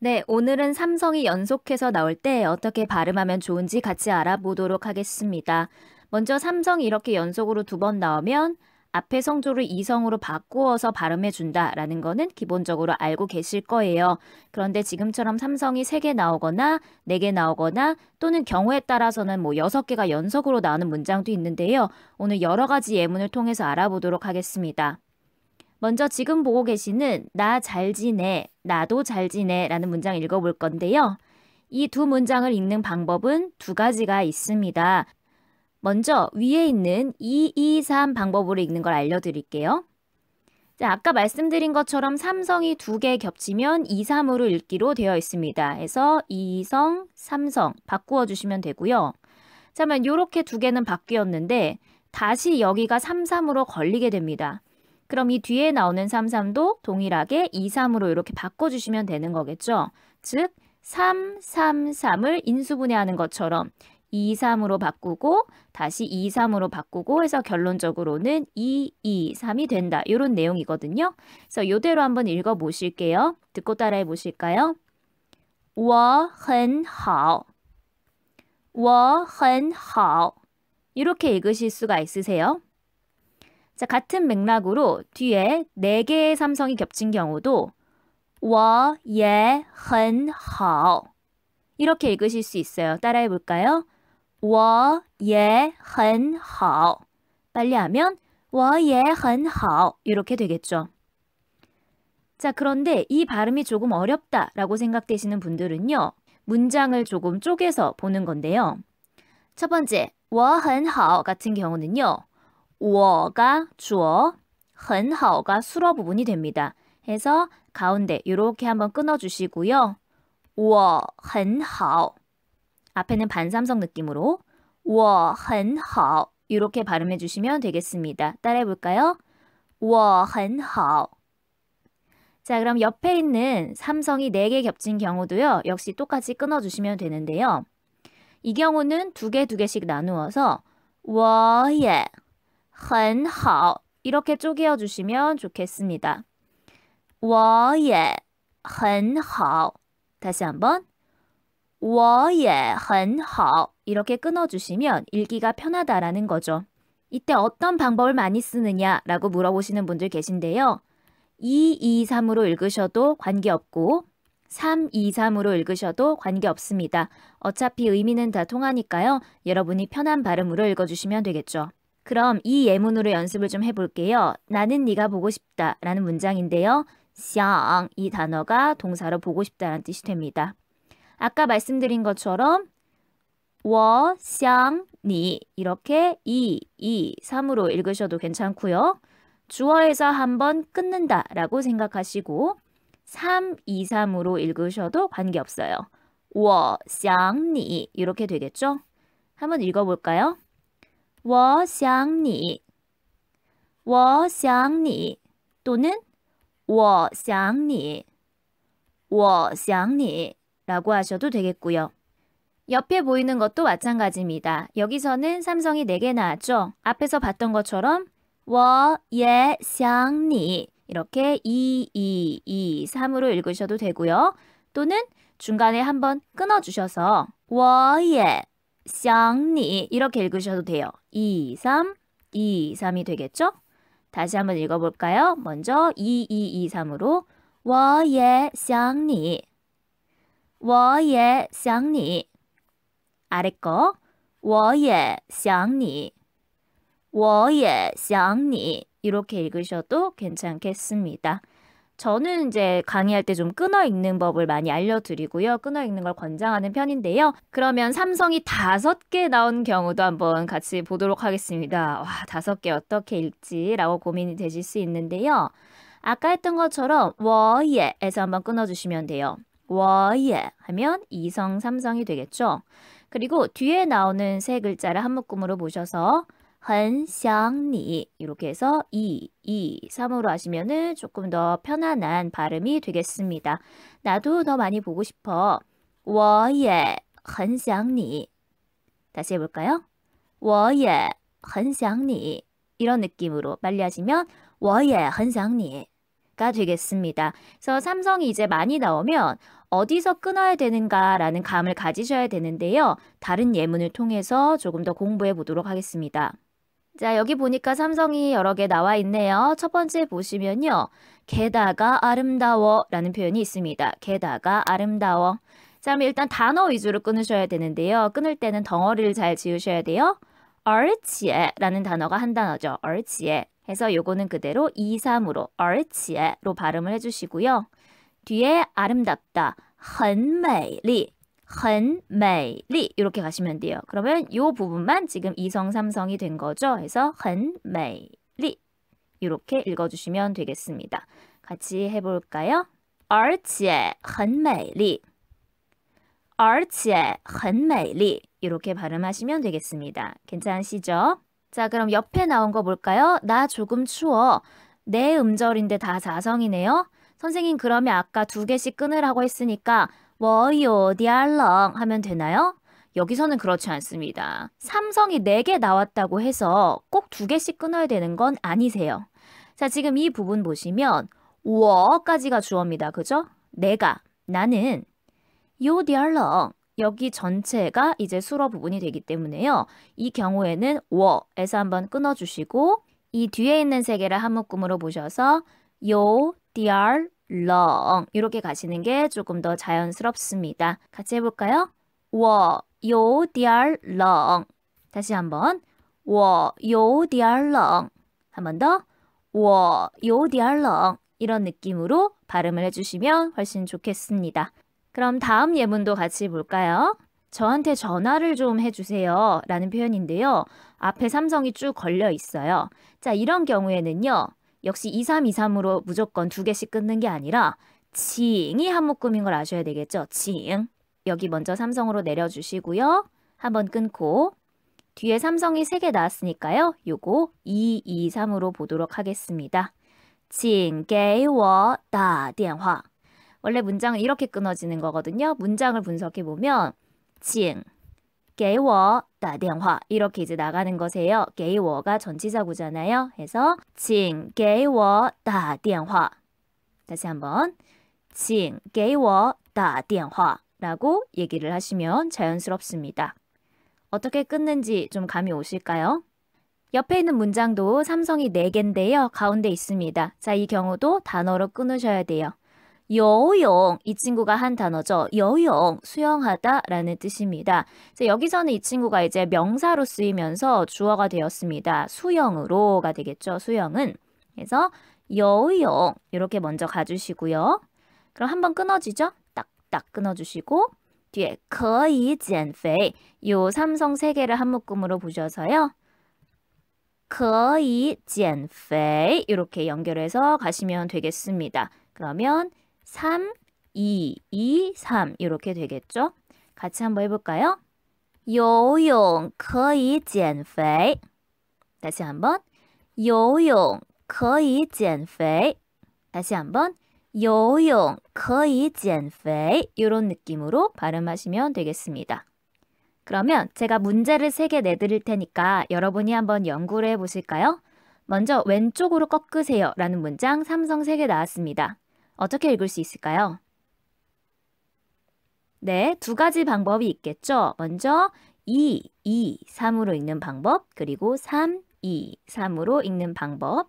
네, 오늘은 삼성이 연속해서 나올 때 어떻게 발음하면 좋은지 같이 알아보도록 하겠습니다. 먼저 삼성이 이렇게 연속으로 두 번 나오면 앞에 성조를 이성으로 바꾸어서 발음해준다 라는 거는 기본적으로 알고 계실 거예요. 그런데 지금처럼 삼성이 세 개 나오거나 네 개 나오거나 또는 경우에 따라서는 뭐 여섯 개가 연속으로 나오는 문장도 있는데요. 오늘 여러 가지 예문을 통해서 알아보도록 하겠습니다. 먼저 지금 보고 계시는 나 잘 지내, 나도 잘 지내 라는 문장 읽어볼 건데요. 이 두 문장을 읽는 방법은 두 가지가 있습니다. 먼저 위에 있는 223 방법으로 읽는 걸 알려드릴게요. 자, 아까 말씀드린 것처럼 삼성이 두 개 겹치면 2, 3으로 읽기로 되어 있습니다. 해서 이성, 삼성 바꾸어 주시면 되고요. 자면 이렇게 두 개는 바뀌었는데 다시 여기가 3, 3으로 걸리게 됩니다. 그럼 이 뒤에 나오는 33도 동일하게 23으로 이렇게 바꿔주시면 되는 거겠죠. 즉 333을 인수분해하는 것처럼 23으로 바꾸고 다시 23으로 바꾸고 해서 결론적으로는 223이 된다. 이런 내용이거든요. 그래서 이대로 한번 읽어 보실게요. 듣고 따라해 보실까요? 我很好.我很好. 이렇게 읽으실 수가 있으세요. 자, 같은 맥락으로 뒤에 네개의 삼성이 겹친 경우도 我也很好 예, 이렇게 읽으실 수 있어요. 따라해 볼까요? 我也很好 예, 빨리 하면 我也很好 예, 이렇게 되겠죠. 자, 그런데 이 발음이 조금 어렵다 라고 생각되시는 분들은요. 문장을 조금 쪼개서 보는 건데요. 첫 번째, 我很好 같은 경우는요. 워가 주어, 很好가 수로 부분이 됩니다. 해서 가운데 이렇게 한번 끊어주시고요. 我很好 앞에는 반삼성 느낌으로 我很好 이렇게 발음해 주시면 되겠습니다. 따라해 볼까요? 我很好 자, 그럼 옆에 있는 삼성이 4개 겹친 경우도요. 역시 똑같이 끊어주시면 되는데요. 이 경우는 두 개, 두 개씩 나누어서 我也很好 이렇게 쪼개어 주시면 좋겠습니다. 我也很好 다시 한번 我也很好 이렇게 끊어 주시면 읽기가 편하다라는 거죠. 이때 어떤 방법을 많이 쓰느냐라고 물어보시는 분들 계신데요. 223으로 읽으셔도 관계없고 323으로 읽으셔도 관계없습니다. 어차피 의미는 다 통하니까요. 여러분이 편한 발음으로 읽어주시면 되겠죠. 그럼 이 예문으로 연습을 좀 해볼게요. 나는 네가 보고 싶다 라는 문장인데요. 샹이 단어가 동사로 보고 싶다라는 뜻이 됩니다. 아까 말씀드린 것처럼 워, 想니 이렇게 이, 이, 삼으로 읽으셔도 괜찮고요. 주어에서 한번 끊는다 라고 생각하시고 삼, 이, 삼으로 읽으셔도 관계없어요. 워, 想니 이렇게 되겠죠? 한번 읽어볼까요? 我想你,我想你 또는 我想你,我想你 라고 하셔도 되겠고요. 옆에 보이는 것도 마찬가지입니다. 여기서는 삼성이 4개 나왔죠? 앞에서 봤던 것처럼 我也想你 이렇게 2, 2, 2, 3으로 읽으셔도 되고요. 또는 중간에 한번 끊어주셔서 我也 쌍니 이렇게 읽으셔도 돼요. 2, 3, 2, 3이 되겠죠? 다시 한번 읽어볼까요? 먼저 2, 2, 2, 3으로 我也想你我也想你 아래 거我也想你我也想你 이렇게 읽으셔도 괜찮겠습니다. 저는 이제 강의할 때 좀 끊어 읽는 법을 많이 알려드리고요. 끊어 읽는 걸 권장하는 편인데요. 그러면 삼성이 다섯 개 나온 경우도 한번 같이 보도록 하겠습니다. 와, 다섯 개 어떻게 읽지라고 고민이 되실 수 있는데요. 아까 했던 것처럼 워예에서 한번 끊어주시면 돼요. 워예 하면 이성 삼성이 되겠죠. 그리고 뒤에 나오는 세 글자를 한 묶음으로 보셔서 헌샹니 이렇게 해서 이, 이, 삼으로 하시면은 조금 더 편안한 발음이 되겠습니다. 나도 더 많이 보고 싶어. 我也很想你. 다시 해볼까요? 我也很想你. 이런 느낌으로 빨리 하시면 我也很想你가 되겠습니다. 그래서 삼성이 이제 많이 나오면 어디서 끊어야 되는가라는 감을 가지셔야 되는데요. 다른 예문을 통해서 조금 더 공부해 보도록 하겠습니다. 자, 여기 보니까 삼성이 여러 개 나와 있네요. 첫 번째 보시면요. 게다가 아름다워 라는 표현이 있습니다. 게다가 아름다워. 자, 그럼 일단 단어 위주로 끊으셔야 되는데요. 끊을 때는 덩어리를 잘 지우셔야 돼요. 얼치에 라는 단어가 한 단어죠. 얼치에. 해서 요거는 그대로 2, 3으로 얼치에로 발음을 해주시고요. 뒤에 아름답다, 很美리 很美丽 이렇게 가시면 돼요. 그러면 이 부분만 지금 이성 삼성이 된 거죠. 그서很美丽 이렇게 읽어주시면 되겠습니다. 같이 해볼까요? 而且很美丽.而且很美丽 이렇게 발음하시면 되겠습니다. 괜찮으시죠? 자, 그럼 옆에 나온 거 볼까요? 나 조금 추워. 내 음절인데 다 자성이네요. 선생님 그러면 아까 두 개씩 끊으라고 했으니까 워요디알렁 뭐 하면 되나요? 여기서는 그렇지 않습니다. 삼성이 4개 나왔다고 해서 꼭 2개씩 끊어야 되는 건 아니세요. 자, 지금 이 부분 보시면 워까지가 주어입니다. 그죠? 내가, 나는, 요디알렁 여기 전체가 이제 수로 부분이 되기 때문에요. 이 경우에는 워에서 한번 끊어주시고 이 뒤에 있는 세 개를 한 묶음으로 보셔서 요, 디알, long 이렇게 가시는 게 조금 더 자연스럽습니다. 같이 해볼까요? 我有点 long 다시 한번 我有点 long 한번 더我有点 long 이런 느낌으로 발음을 해주시면 훨씬 좋겠습니다. 그럼 다음 예문도 같이 볼까요? 저한테 전화를 좀 해주세요 라는 표현인데요. 앞에 삼성이 쭉 걸려 있어요. 자, 이런 경우에는요. 역시 2323으로 무조건 두 개씩 끊는 게 아니라 칭이 한 묶음인 걸 아셔야 되겠죠. 칭. 여기 먼저 삼성으로 내려주시고요. 한번 끊고 뒤에 삼성이 세 개 나왔으니까요. 요거 223으로 보도록 하겠습니다. 칭给我打电话 원래 문장은 이렇게 끊어지는 거거든요. 문장을 분석해보면 칭 给我打电화 이렇게 이제 나가는 거세요. 给我가 전치사구잖아요. 해서 请给我打电话 다시 한번 请给我打电话 라고 얘기를 하시면 자연스럽습니다. 어떻게 끊는지 좀 감이 오실까요? 옆에 있는 문장도 삼성이 4개인데요. 가운데 있습니다. 자, 이 경우도 단어로 끊으셔야 돼요. 여용 이 친구가 한 단어죠. 여용 수영하다라는 뜻입니다. 여기서는 이 친구가 이제 명사로 쓰이면서 주어가 되었습니다. 수영으로가 되겠죠. 수영은 그래서 여용 이렇게 먼저 가주시고요. 그럼 한번 끊어지죠. 딱딱 끊어주시고 뒤에 可以减肥요 삼성 세 개를 한 묶음으로 보셔서요. 可以减肥 이렇게 연결해서 가시면 되겠습니다. 그러면 3, 2, 2, 3 이렇게 되겠죠? 같이 한번 해볼까요? 요용 可以减肥 다시 한번 요용 可以减肥 다시 한번 요용 可以减肥 이런 느낌으로 발음하시면 되겠습니다. 그러면 제가 문제를 3개 내드릴 테니까 여러분이 한번 연구를 해보실까요? 먼저 왼쪽으로 꺾으세요 라는 문장 삼성 3개 나왔습니다. 어떻게 읽을 수 있을까요? 네, 두 가지 방법이 있겠죠. 먼저 2, 2, 3으로 읽는 방법, 그리고 3, 2, 3으로 읽는 방법.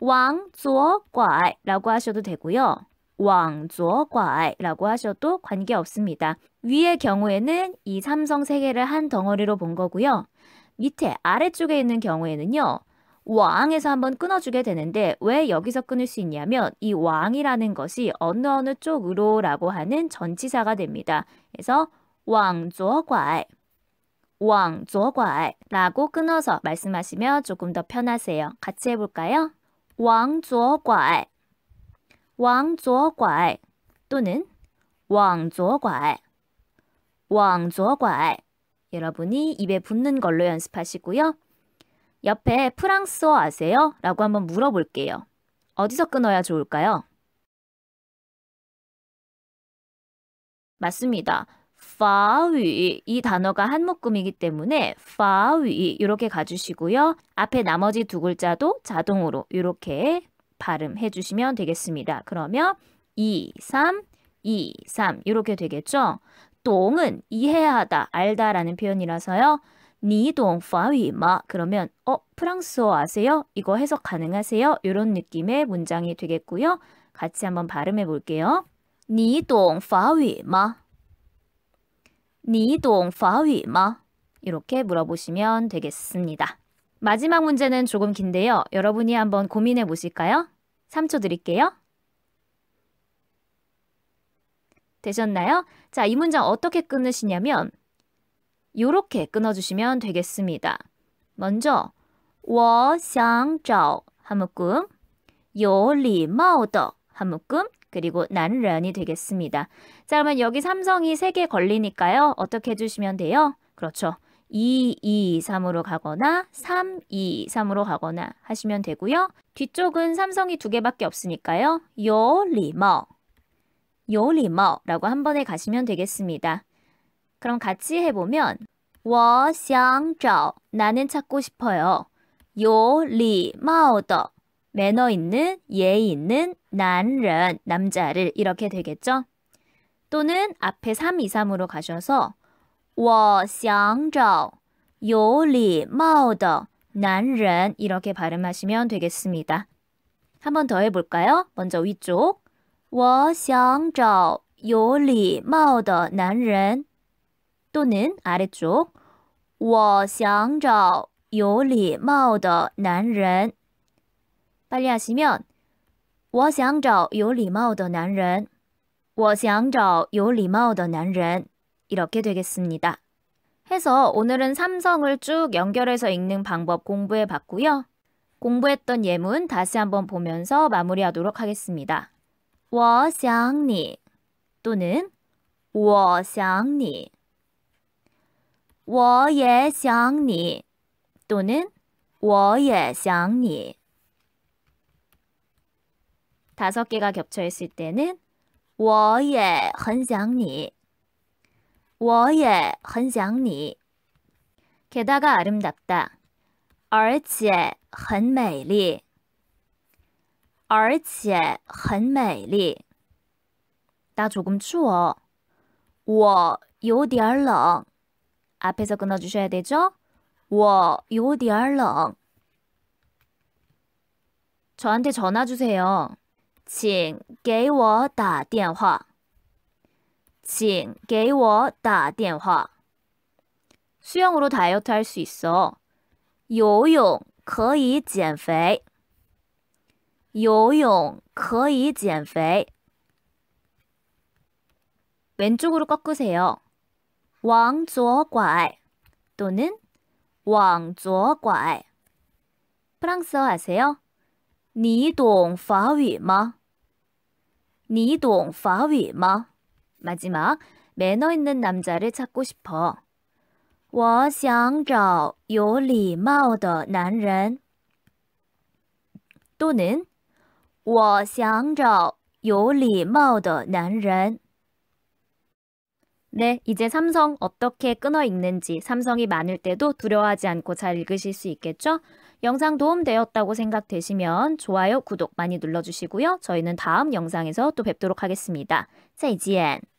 왕左拐라고 하셔도 되고요. 왕左拐라고 하셔도 관계없습니다. 위의 경우에는 이 삼성 세 개를 한 덩어리로 본 거고요. 밑에 아래쪽에 있는 경우에는요. 왕에서 한번 끊어주게 되는데 왜 여기서 끊을 수 있냐면 이 왕이라는 것이 어느 어느 쪽으로라고 하는 전치사가 됩니다. 그래서 왕조괄 왕조괄라고 끊어서 말씀하시면 조금 더 편하세요. 같이 해볼까요? 왕조괄 왕조괄 또는 왕조괄 왕조괄 여러분이 입에 붙는 걸로 연습하시고요. 옆에 프랑스어 아세요? 라고 한번 물어볼게요. 어디서 끊어야 좋을까요? 맞습니다. 파위 이 단어가 한 묶음이기 때문에 파위 이렇게 가주시고요. 앞에 나머지 두 글자도 자동으로 이렇게 발음해 주시면 되겠습니다. 그러면 2, 3, 2, 3 이렇게 되겠죠? 똥은 이해하다, 알다라는 표현이라서요. 니동 파위마 그러면 어 프랑스어 아세요? 이거 해석 가능하세요? 이런 느낌의 문장이 되겠고요. 같이 한번 발음해 볼게요. 니동 파위마 니동 파위마 이렇게 물어보시면 되겠습니다. 마지막 문제는 조금 긴데요. 여러분이 한번 고민해 보실까요? 3초 드릴게요. 되셨나요? 자, 이 문장 어떻게 끊으시냐면 이렇게 끊어주시면 되겠습니다. 먼저 我想找한 묶음, 有礼貌的한 묶음, 그리고 난런이 되겠습니다. 자, 그러면 여기 삼성이 3개 걸리니까요. 어떻게 해주시면 돼요? 그렇죠. 2, 2, 3으로 가거나 3, 2, 3으로 가거나 하시면 되고요. 뒤쪽은 삼성이 두 개밖에 없으니까요. 요리머, 요리머라고 한 번에 가시면 되겠습니다. 그럼 같이 해보면 我想找 나는 찾고 싶어요. 요礼貌的 매너 있는 예의 있는 난人 남자를 이렇게 되겠죠? 또는 앞에 3, 2, 3으로 가셔서 我想找有礼貌的男人 이렇게 발음하시면 되겠습니다. 한번더 해볼까요? 먼저 위쪽 我想找有礼貌的男人 또는 아래쪽 我想找有礼貌的男人 빨리 하시면 我想找有礼貌的男人我想找有礼貌的男人 이렇게 되겠습니다. 해서 오늘은 삼성을 쭉 연결해서 읽는 방법 공부해 봤고요. 공부했던 예문 다시 한번 보면서 마무리하도록 하겠습니다. 我想你 또는 我想你我也想你. 또는 我也想你. 다섯 개가 겹쳐 있을 때는 我也很想你.我也很想你. 게다가 아름답다. 而且很美丽.而且很美丽.나 조금 추워. 我有点冷. 앞에서 끊어주셔야 되죠? 我有点冷. 저한테 전화 주세요. 请给我打电话.请给我打电话. 수영으로 다이어트 할 수 있어. 요용 可以减肥. 요용 可以减肥. 왼쪽으로 꺾으세요. 왕左拐 또는 왕左拐 프랑스어 아세요? 你懂法语吗?你懂法语吗? 마지막 매너 있는 남자를 찾고 싶어. 我想找有礼貌的男人 또는 我想找有礼貌的男人 네, 이제 삼성 어떻게 끊어 읽는지 삼성이 많을 때도 두려워하지 않고 잘 읽으실 수 있겠죠? 영상 도움되었다고 생각되시면 좋아요, 구독 많이 눌러주시고요. 저희는 다음 영상에서 또 뵙도록 하겠습니다. 再见!